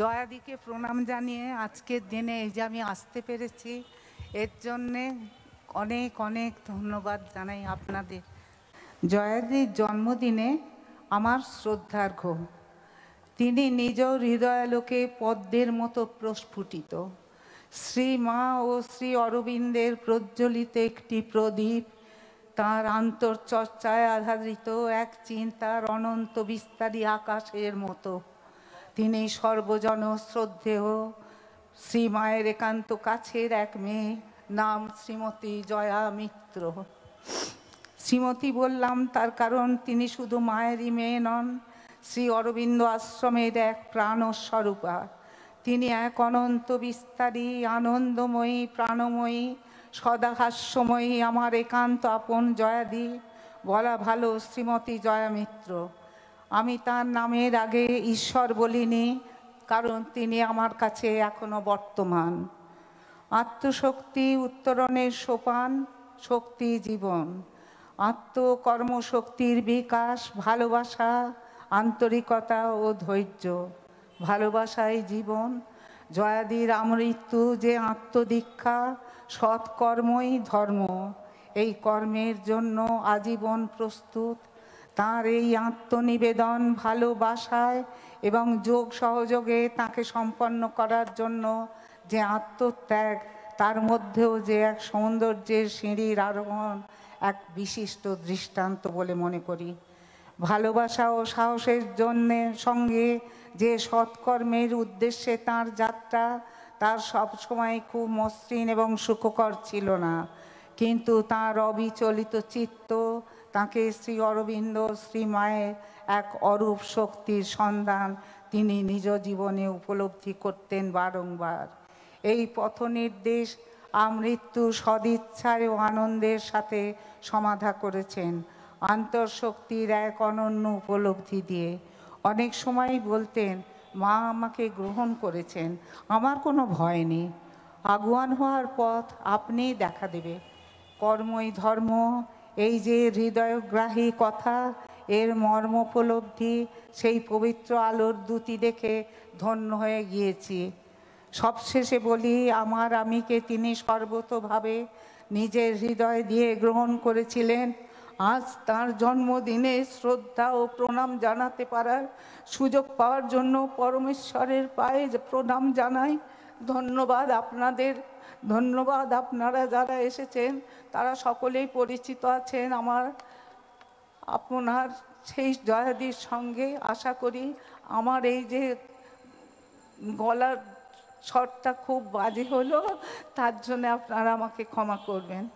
জয়াদিকে প্রণাম জানিয়ে আজকের দিনে এই যে আমি আসতে পেরেছি এর জন্যে অনেক অনেক ধন্যবাদ জানাই আপনাদের জয়াদির জন্মদিনে আমার শ্রদ্ধার্ঘ তিনি নিজ হৃদয়ালোকে পদ্মের মতো প্রস্ফুটিত শ্রী মা ও শ্রী অরবিন্দের প্রজ্বলিত একটি প্রদীপ তাঁর আন্তর্চর্চায় আধারিত এক চিন্তার অনন্ত বিস্তারী আকাশের মতো তিনি সর্বজন শ্রদ্ধেয় শ্রীমায়ের একান্ত কাছের এক মেয়ে নাম শ্রীমতী জয়া মিত্র শ্রীমতী বললাম তার কারণ তিনি শুধু মায়েরই মেয়ে নন শ্রী অরবিন্দ আশ্রমের এক প্রাণস্বরূপা তিনি এক অনন্ত বিস্তারী আনন্দময়ী প্রাণময়ী সদাহাস্যময়ী আমার একান্ত আপন জয়াদি বলা ভালো শ্রীমতী জয়া মিত্র আমি তার নামের আগে ঈশ্বর বলিনি কারণ তিনি আমার কাছে এখনও বর্তমান আত্মশক্তি উত্তরণের সোপান শক্তি জীবন আত্মকর্মশক্তির বিকাশ ভালোবাসা আন্তরিকতা ও ধৈর্য ভালোবাসাই জীবন জয়াদির আমৃত্যু যে আত্মদীক্ষা সৎকর্মই ধর্ম এই কর্মের জন্য আজীবন প্রস্তুত তার এই আত্মনিবেদন ভালোবাসায় এবং যোগ সহযোগে তাকে সম্পন্ন করার জন্য যে আত্মত্যাগ তার মধ্যেও যে এক সৌন্দর্যের সিঁড়ির আরোহণ এক বিশিষ্ট দৃষ্টান্ত বলে মনে করি ভালোবাসা ও সাহসের জন্যে সঙ্গে যে সৎকর্মের উদ্দেশ্যে তার যাত্রা তার সবসময় খুব মসৃণ এবং সুখকর ছিল না কিন্তু তাঁর অবিচলিত চিত্ত তাকে শ্রী অরবিন্দ শ্রীমায়ের এক অরূপ শক্তির সন্ধান তিনি নিজ জীবনে উপলব্ধি করতেন বারংবার এই পথ নির্দেশ আমৃত্যু সদিচ্ছায় ও আনন্দের সাথে সমাধা করেছেন আন্তঃশক্তির এক অনন্য উপলব্ধি দিয়ে অনেক সময় বলতেন মা আমাকে গ্রহণ করেছেন আমার কোনো ভয় নেই আগুয়ান হওয়ার পথ আপনিই দেখা দেবে কর্মই ধর্ম এই যে হৃদয়গ্রাহী কথা এর মর্মোপলব্ধি সেই পবিত্র আলোর দুটি দেখে ধন্য হয়ে গিয়েছি সবশেষে বলি আমার আমিকে তিনি সর্বতভাবে নিজের হৃদয় দিয়ে গ্রহণ করেছিলেন আজ তার জন্মদিনে শ্রদ্ধা ও প্রণাম জানাতে পারার সুযোগ পাওয়ার জন্য পরমেশ্বরের পায়ে প্রণাম জানাই ধন্যবাদ আপনাদের ধন্যবাদ আপনারা যারা এসেছেন তারা সকলেই পরিচিত আছেন আমার আপনার সেই জয়াদির সঙ্গে আশা করি আমার এই যে গলার শটটা খুব বাজে হলো তার জন্য আপনারা আমাকে ক্ষমা করবেন